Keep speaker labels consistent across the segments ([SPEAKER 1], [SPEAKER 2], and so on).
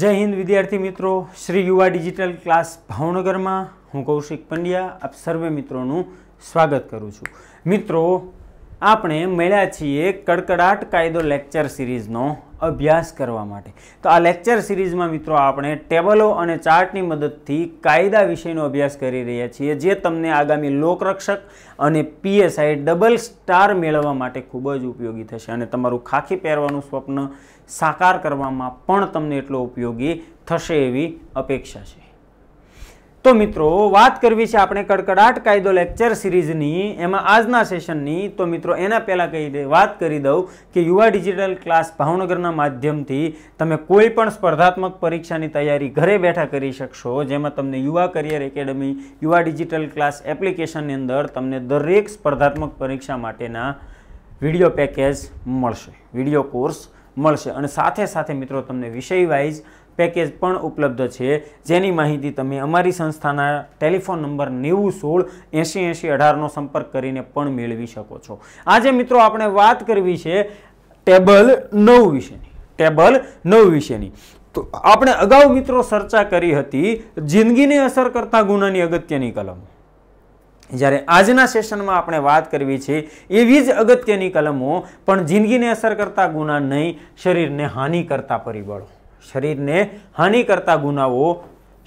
[SPEAKER 1] જય હિન્દ વિદ્યાર્થી મિત્રો શ્રી યુવા ડિજિટલ ક્લાસ ભાવનગરમાં હું કૌશિક પંડ્યા આપ સર્વે મિત્રોનું સ્વાગત કરું છું મિત્રો આપણે મળ્યા છીએ કડકડાટ કાયદો લેક્ચર સિરીઝનો અભ્યાસ કરવા માટે તો આ લેક્ચર સિરીઝમાં મિત્રો આપણે ટેબલો અને ચાર્ટની મદદથી કાયદા વિષયનો અભ્યાસ કરી રહ્યા છીએ જે તમને આગામી લોકરક્ષક અને પીએસઆઈ ડબલ સ્ટાર મેળવવા માટે ખૂબ જ ઉપયોગી થશે અને તમારું ખાખી પહેરવાનું સ્વપ્ન સાકાર કરવામાં પણ તમને એટલો ઉપયોગી થશે એવી અપેક્ષા છે તો મિત્રો વાત કરવી છે આપણે કડકડાટ કાયદો લેક્ચર સિરીઝની એમાં આજના સેશનની તો મિત્રો એના પહેલાં કહી દે વાત કરી દઉં કે યુવા ડિજિટલ ક્લાસ ભાવનગરના માધ્યમથી તમે કોઈ પણ સ્પર્ધાત્મક પરીક્ષાની તૈયારી ઘરે બેઠા કરી શકશો જેમાં તમને Yuva career academy Yuva digital class એપ્લિકેશનની અંદર તમને દરેક સ્પર્ધાત્મક પરીક્ષા માટેના વિડીયો પેકેજ મળશે વિડીયો કોર્સ મળશે અને સાથે સાથે મિત્રો તમને વિષયવાઇઝ પેકેજ પણ ઉપલબ્ધ છે જેની માહિતી તમે અમારી સંસ્થાના ટેલિફોન નંબર નેવું સોળ એંશી એંશી અઢારનો સંપર્ક કરીને પણ મેળવી શકો છો આજે મિત્રો આપણે વાત કરવી છે ટેબલ નવ વિશેની ટેબલ નવ વિશેની તો આપણે અગાઉ મિત્રો ચર્ચા કરી હતી જિંદગીને અસર કરતા ગુનાની અગત્યની કલમ જ્યારે આજના સેશનમાં આપણે વાત કરવી છે એવી જ અગત્યની કલમો પણ જિંદગીને અસર કરતા ગુના નહીં શરીરને હાનિ કરતા પરિબળો શરીરને હાનિ કરતા ગુનાઓ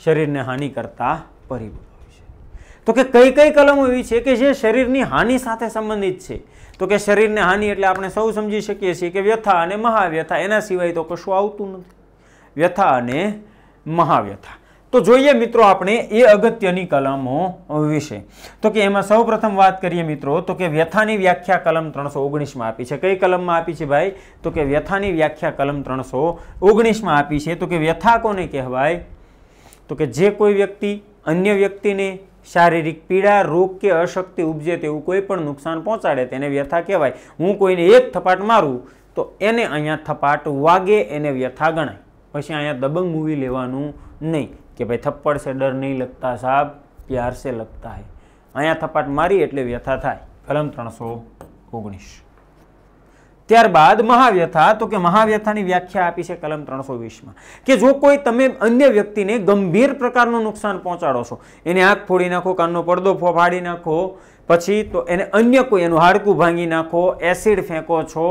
[SPEAKER 1] શરીરને હાનિ કરતા પરિબળો છે તો કે કઈ કઈ કલમો એવી છે કે જે શરીરની હાનિ સાથે સંબંધિત છે તો કે શરીરને હાનિ એટલે આપણે સૌ સમજી શકીએ છીએ કે વ્યથા અને મહાવ્યથા એના સિવાય તો કશું આવતું નથી વ્યથા અને મહાવ્યથા તો જોઈએ મિત્રો આપણે એ અગત્યની કલમો વિશે તો કે એમાં સૌ વાત કરીએ મિત્રો તો કે વ્યથાની વ્યાખ્યા કલમ ત્રણસો ઓગણીસમાં આપી છે કઈ કલમમાં આપી છે ભાઈ તો કે વ્યથાની વ્યાખ્યા કલમ ત્રણસો ઓગણીસમાં આપી છે તો કે વ્યથા કોને કહેવાય તો કે જે કોઈ વ્યક્તિ અન્ય વ્યક્તિને શારીરિક પીડા રોગ કે અશક્તિ ઉપજે તેવું કોઈ પણ નુકસાન પહોંચાડે તેને વ્યથા કહેવાય હું કોઈને એક થપાટ મારું તો એને અહીંયા થપાટ વાગે એને વ્યથા ગણાય પછી અહીંયા દબંગ મૂવી લેવાનું નહીં કે ભાઈ થપ્પડ છે ડર નહીં લગતા સાહેબ પ્યાર છે લગતા હે અહીંયા થપાટ મારી એટલે વ્યથા થાય કલમ ત્રણસો ઓગણીસ ત્યારબાદ મહાવ્યથા તો કે મહાવ્યથાની વ્યાખ્યા આપી છે કલમ ત્રણસો વીસમાં કે જો કોઈ તમે અન્ય વ્યક્તિને ગંભીર પ્રકારનું નુકસાન પહોંચાડો છો એને આંખ ફોડી નાખો કાનનો પડદો ફોફાડી નાખો પછી તો એને અન્ય કોઈ એનું હાડકું ભાંગી નાખો એસિડ ફેંકો છો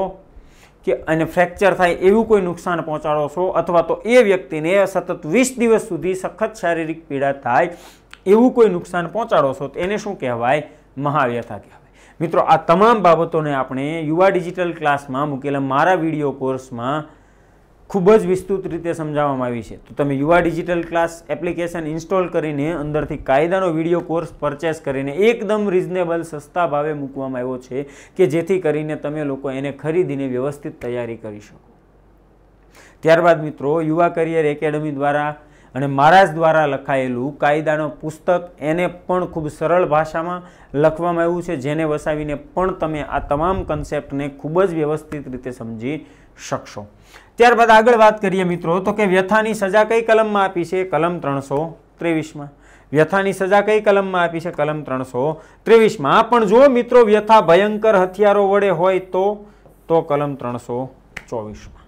[SPEAKER 1] કે અને ફ્રેક્ચર થાય એવું કોઈ નુકસાન પહોંચાડો છો અથવા તો એ વ્યક્તિને સતત વીસ દિવસ સુધી સખત શારીરિક પીડા થાય એવું કોઈ નુકસાન પહોંચાડો છો તો એને શું કહેવાય મહાવ્યથા કહેવાય મિત્રો આ તમામ બાબતોને આપણે યુવા ડિજિટલ ક્લાસમાં મૂકેલા મારા વિડીયો કોર્સમાં ખૂબ જ વિસ્તૃત રીતે સમજાવવામાં આવી છે તો તમે યુવા ડિજિટલ ક્લાસ એપ્લિકેશન ઇન્સ્ટોલ કરીને અંદરથી કાયદાનો વિડીયો કોર્સ પરચેસ કરીને એકદમ રિઝનેબલ સસ્તા ભાવે મૂકવામાં આવ્યો છે કે જેથી કરીને તમે લોકો એને ખરીદીને વ્યવસ્થિત તૈયારી કરી શકો ત્યારબાદ મિત્રો યુવા કરિયર એકેડમી દ્વારા અને મહારાજ દ્વારા લખાયેલું કાયદાનો પુસ્તક એને પણ ખૂબ સરળ ભાષામાં લખવામાં આવ્યું છે જેને વસાવીને પણ તમે આ તમામ કન્સેપ્ટને ખૂબ જ વ્યવસ્થિત રીતે સમજી શકશો ત્યારબાદ આગળ વાત કરીએ મિત્રો તો કે વ્યથાની સજા કઈ કલમમાં આપી છે કલમ ત્રણસો ત્રેવીસમાં વ્યથાની સજા કઈ કલમમાં આપી છે કલમ ત્રણસો ત્રેવીસમાં પણ જો મિત્રો વ્યથા ભયંકર હથિયારો વડે હોય તો તો કલમ ત્રણસો ચોવીસમાં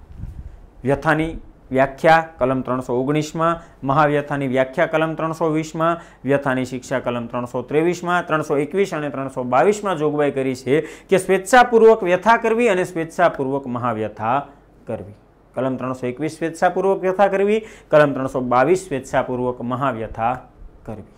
[SPEAKER 1] વ્યથાની વ્યાખ્યા કલમ ત્રણસો ઓગણીસમાં મહાવ્યથાની વ્યાખ્યા કલમ ત્રણસો વીસમાં વ્યથાની શિક્ષા કલમ ત્રણસો ત્રેવીસમાં ત્રણસો એકવીસ અને ત્રણસો બાવીસમાં જોગવાઈ કરી છે કે સ્વેચ્છાપૂર્વક વ્યથા કરવી અને સ્વેચ્છાપૂર્વક મહાવ્યથા કરવી કલમ ત્રણસો એકવીસ સ્વેચ્છાપૂર્વક વ્યથા કરવી કલમ ત્રણસો બાવીસ સ્વેચ્છાપૂર્વક મહાવ્યથા કરવી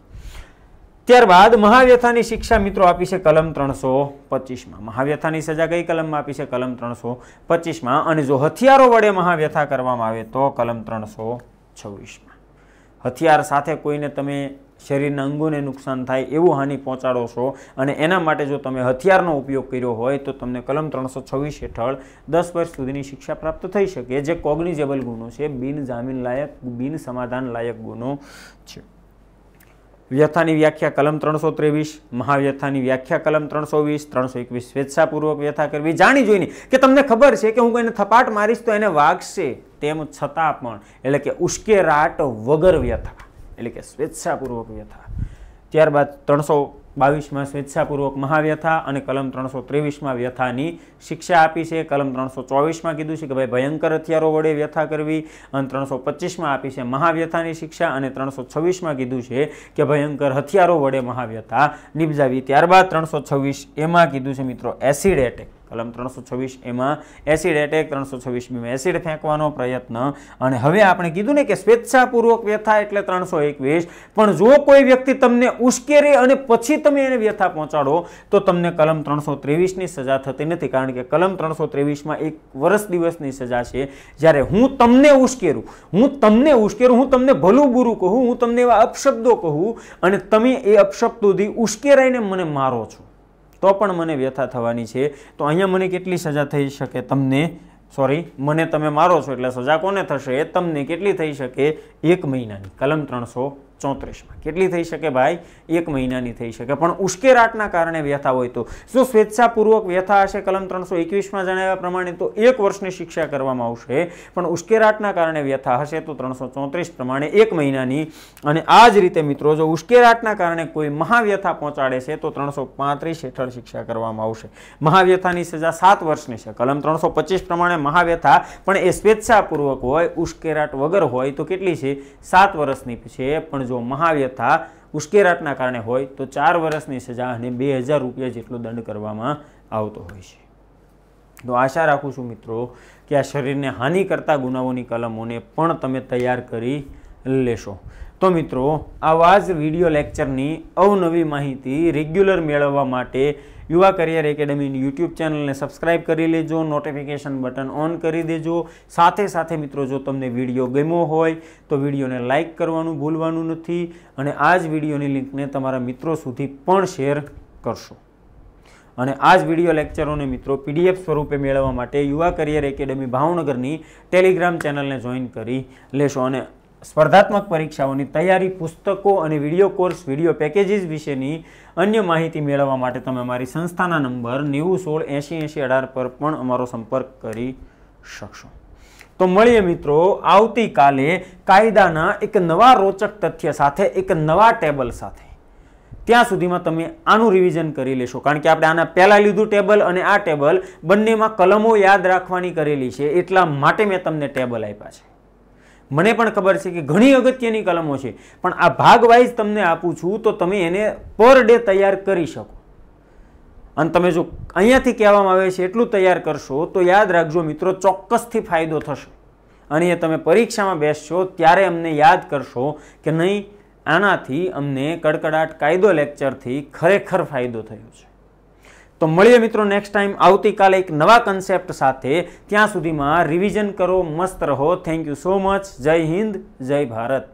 [SPEAKER 1] ત્યારબાદ મહાવ્યથાની શિક્ષા મિત્રો આપી છે કલમ ત્રણસો પચીસમાં મહાવ્યથાની સજા કઈ કલમમાં આપી છે કલમ ત્રણસો પચીસમાં અને જો હથિયારો વડે મહાવ્યથા કરવામાં આવે તો કલમ ત્રણસો છવ્વીસમાં હથિયાર સાથે કોઈને તમે શરીરના અંગોને નુકસાન થાય એવું હાનિ પહોંચાડો છો અને એના માટે જો તમે હથિયારનો ઉપયોગ કર્યો હોય તો તમને કલમ ત્રણસો છવ્વીસ હેઠળ દસ વર્ષ સુધીની શિક્ષા પ્રાપ્ત થઈ શકે જે કોગ્નિઝેબલ ગુનો છે બિન લાયક બિન સમાધાન ગુનો છે વ્યથાની વ્યાખ્યા કલમ ત્રણસો ત્રેવીસ મહાવ્યથાની વ્યાખ્યા કલમ ત્રણસો વીસ ત્રણસો એકવીસ સ્વેચ્છાપૂર્વક વ્યથા કરવી જાણી જોઈને કે તમને ખબર છે કે હું કોઈને થપાટ મારીશ તો એને વાગશે તેમ છતાં પણ એટલે કે ઉશ્કેરાટ વગર વ્યથા એટલે કે સ્વેચ્છાપૂર્વક વ્યથા ત્યારબાદ ત્રણસો બાવીસમાં સ્વેચ્છાપૂર્વક મહાવ્યથા અને કલમ ત્રણસો ત્રેવીસમાં વ્યથાની શિક્ષા આપી છે કલમ ત્રણસો ચોવીસમાં કીધું છે કે ભાઈ ભયંકર હથિયારો વડે વ્યથા કરવી અને ત્રણસો પચીસમાં આપી છે મહાવ્યથાની શિક્ષા અને ત્રણસો છવ્વીસમાં કીધું છે કે ભયંકર હથિયારો વડે મહાવ્યથા નિપજાવી ત્યારબાદ ત્રણસો છવ્વીસ એમાં કીધું છે મિત્રો એસિડ એટેક કલમ ત્રણસો છવ્વીસ એમાં એસિડ એટેક ત્રણસો છવ્વીસ બીમાં એસિડ ફેંકવાનો પ્રયત્ન અને હવે આપણે કીધું ને કે સ્વેચ્છાપૂર્વક વ્યથા એટલે ત્રણસો એકવીસ પણ જો કોઈ વ્યક્તિ તમને ઉશ્કેરે અને પછી તમે એને વ્યથા પહોંચાડો તો તમને કલમ ત્રણસો ત્રેવીસની સજા થતી નથી કારણ કે કલમ ત્રણસો ત્રેવીસમાં એક વર્ષ દિવસની સજા છે જ્યારે હું તમને ઉશ્કેરું હું તમને ઉશ્કેરું હું તમને ભલું બુરું કહું હું તમને એવા અપશબ્દો કહું અને તમે એ અપશબ્દોથી ઉશ્કેરાઈને મને મારો છો તો પણ મને વ્યથા થવાની છે તો અહીંયા મને કેટલી સજા થઈ શકે તમને સોરી મને તમે મારો છો એટલે સજા કોને થશે તમને કેટલી થઈ શકે એક મહિનાની કલમ ત્રણસો ચોત્રીસમાં કેટલી થઈ શકે ભાઈ એક મહિનાની થઈ શકે પણ ઉશ્કેરાટના કારણે વ્યથા હોય તો જો સ્વેચ્છાપૂર્વક વ્યથા હશે કલમ ત્રણસો એકવીસમાં જણાવ્યા પ્રમાણે તો એક વર્ષની શિક્ષા કરવામાં આવશે પણ ઉશ્કેરાટના કારણે વ્યથા હશે તો ત્રણસો ચોત્રીસ પ્રમાણે એક મહિનાની અને આ જ રીતે મિત્રો જો ઉશ્કેરાટના કારણે કોઈ મહાવ્યથા પહોંચાડે છે તો ત્રણસો પાંત્રીસ હેઠળ શિક્ષા કરવામાં આવશે મહાવ્યથાની સજા સાત વર્ષની છે કલમ ત્રણસો પચીસ પ્રમાણે મહાવ્યથા પણ એ સ્વેચ્છાપૂર્વક હોય ઉશ્કેરાટ વગર હોય તો કેટલી છે સાત વર્ષની છે પણ જો મહાવ્યથા ઉશ્કેરાટના કારણે હોય તો ચાર વર્ષની સજા અને બે રૂપિયા જેટલો દંડ કરવામાં આવતો હોય છે તો આશા રાખું છું મિત્રો કે આ શરીરને હાનિ કરતા ગુનાઓની કલમોને પણ તમે તૈયાર કરી લેશો તો મિત્રો આવા જ વિડીયો લેક્ચરની અવનવી માહિતી રેગ્યુલર મેળવવા માટે યુવા કરિયર એકેડમીની યુટ્યુબ ચેનલને સબસ્ક્રાઈબ કરી લેજો નોટિફિકેશન બટન ઓન કરી દેજો સાથે સાથે મિત્રો જો તમને વિડીયો ગમ્યો હોય તો વિડીયોને લાઇક કરવાનું ભૂલવાનું નથી અને આ જ વિડીયોની લિંકને તમારા મિત્રો સુધી પણ શેર કરશો અને આ જ વિડીયો લેક્ચરોને મિત્રો પીડીએફ સ્વરૂપે મેળવવા માટે યુવા કરિયર એકેડમી ભાવનગરની ટેલિગ્રામ ચેનલને જોઈન કરી લેશો અને સ્પર્ધાત્મક પરીક્ષાઓની તૈયારી પુસ્તકો અને વિડીયો કોર્સ વિડીયો પેકેજીસ વિશેની અન્ય માહિતી મેળવવા માટે તમે અમારી સંસ્થાના નંબર નેવું સોળ એંશી એંશી અઢાર પર પણ અમારો સંપર્ક કરી શકશો તો મળીએ મિત્રો આવતીકાલે કાયદાના એક નવા રોચક તથ્ય સાથે એક નવા ટેબલ સાથે ત્યાં સુધીમાં તમે આનું રિવિઝન કરી લેશો કારણ કે આપણે આના પહેલાં લીધું ટેબલ અને આ ટેબલ બંનેમાં કલમો યાદ રાખવાની કરેલી છે એટલા માટે મેં તમને ટેબલ આપ્યા છે મને પણ ખબર છે કે ઘણી અગત્યની કલમો છે પણ આ ભાગવાઇઝ તમને આપું છું તો તમે એને પર ડે તૈયાર કરી શકો અને તમે જો અહીંયાથી કહેવામાં આવે છે એટલું તૈયાર કરશો તો યાદ રાખજો મિત્રો ચોક્કસથી ફાયદો થશે અને એ તમે પરીક્ષામાં બેસશો ત્યારે અમને યાદ કરશો કે નહીં આનાથી અમને કડકડાટ કાયદો લેક્ચરથી ખરેખર ફાયદો થયો છે તો મળીએ મિત્રો નેક્સ્ટ ટાઈમ આવતીકાલે એક નવા કન્સેપ્ટ સાથે ત્યાં સુધીમાં રિવિઝન કરો મસ્ત રહો થેન્ક યુ સો મચ જય હિન્દ જય ભારત